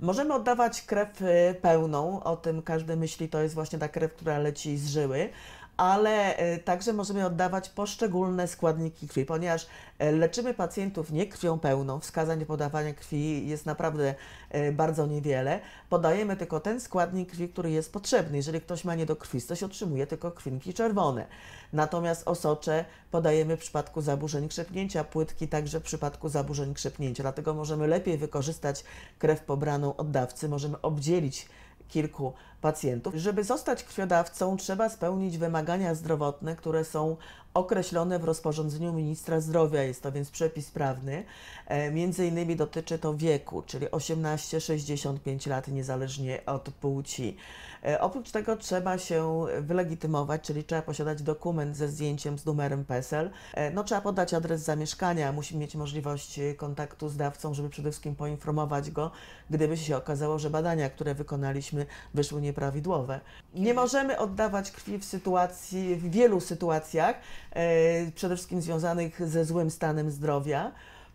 Możemy oddawać krew y, pełną, o tym każdy myśli, to jest właśnie ta krew, która leci z żyły, ale e, także możemy oddawać poszczególne składniki krwi, ponieważ e, leczymy pacjentów nie krwią pełną, wskazań do podawania krwi jest naprawdę e, bardzo niewiele. Podajemy tylko ten składnik krwi, który jest potrzebny. Jeżeli ktoś ma niedokrwistość, otrzymuje tylko krwinki czerwone. Natomiast osocze podajemy w przypadku zaburzeń krzepnięcia płytki, także w przypadku zaburzeń krzepnięcia. Dlatego możemy lepiej wykorzystać krew pobraną od dawcy, możemy obdzielić kilku pacjentów. Żeby zostać krwiodawcą, trzeba spełnić wymagania zdrowotne, które są określone w rozporządzeniu ministra zdrowia. Jest to więc przepis prawny. E, między innymi dotyczy to wieku, czyli 18-65 lat, niezależnie od płci. E, oprócz tego trzeba się wylegitymować, czyli trzeba posiadać dokument ze zdjęciem z numerem PESEL. E, no, trzeba podać adres zamieszkania, musi mieć możliwość kontaktu z dawcą, żeby przede wszystkim poinformować go, gdyby się okazało, że badania, które wykonaliśmy, wyszły nie nieprawidłowe. Nie mhm. możemy oddawać krwi w sytuacji, w wielu sytuacjach, e, przede wszystkim związanych ze złym stanem zdrowia.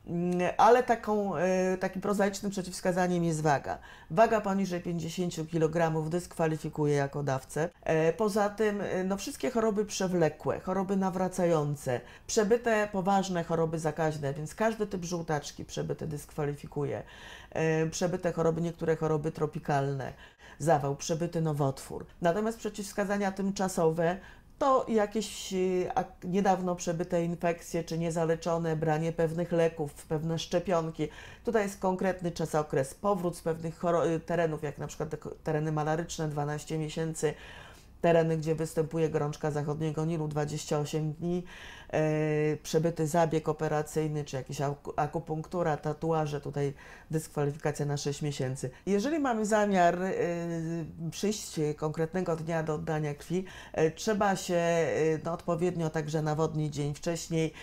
Mm, ale taką, e, takim prozaicznym przeciwwskazaniem jest waga. Waga poniżej 50 kg dyskwalifikuje jako dawcę. E, poza tym e, no, wszystkie choroby przewlekłe, choroby nawracające, przebyte poważne choroby zakaźne, więc każdy typ żółtaczki przebyte dyskwalifikuje. Przebyte choroby, niektóre choroby tropikalne, zawał, przebyty nowotwór. Natomiast przeciwwskazania tymczasowe to jakieś y, niedawno przebyte infekcje czy niezaleczone branie pewnych leków, pewne szczepionki. Tutaj jest konkretny czas okres powrót z pewnych y, terenów, jak na przykład tereny malaryczne 12 miesięcy tereny, gdzie występuje gorączka zachodniego Nilu 28 dni, e, przebyty zabieg operacyjny, czy jakaś akupunktura, tatuaże, tutaj dyskwalifikacja na 6 miesięcy. Jeżeli mamy zamiar e, przyjść konkretnego dnia do oddania krwi, e, trzeba się no, odpowiednio także nawodnić dzień wcześniej,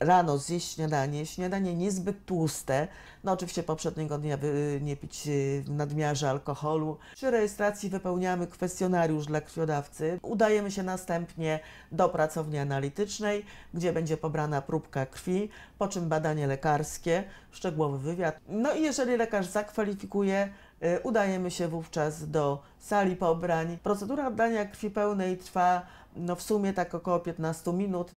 rano zjeść śniadanie, śniadanie niezbyt tłuste, no oczywiście poprzedniego dnia nie pić w nadmiarze alkoholu. Przy rejestracji wypełniamy kwestionariusz dla krwi, krwiodawcy. Udajemy się następnie do pracowni analitycznej, gdzie będzie pobrana próbka krwi, po czym badanie lekarskie, szczegółowy wywiad. No i jeżeli lekarz zakwalifikuje, y, udajemy się wówczas do sali pobrań. Procedura oddania krwi pełnej trwa no, w sumie tak około 15 minut.